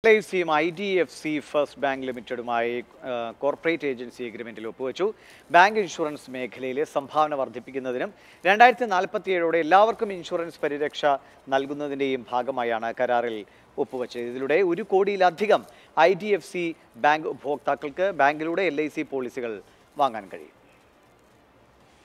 L I സിയും I D F C first bank ലിമിറ്റഡുമായി corporate agency എഗ്രിമെന്റിൽ ഒപ്പുവെച്ചു ബാങ്ക് ഇൻഷുറൻസ് മേഖലയിലെ സംഭാവന വർദ്ധിപ്പിക്കുന്നതിനും രണ്ടായിരത്തി നാൽപ്പത്തിയേഴോടെ എല്ലാവർക്കും ഇൻഷുറൻസ് പരിരക്ഷ നൽകുന്നതിൻ്റെയും ഭാഗമായാണ് കരാറിൽ ഒപ്പുവെച്ചത് ഇതിലൂടെ ഒരു കോടിയിലധികം I D F C bank ഉപഭോക്താക്കൾക്ക് ബാങ്കിലൂടെ എൽ ഐ സി പോളിസികൾ വാങ്ങാൻ കഴിയും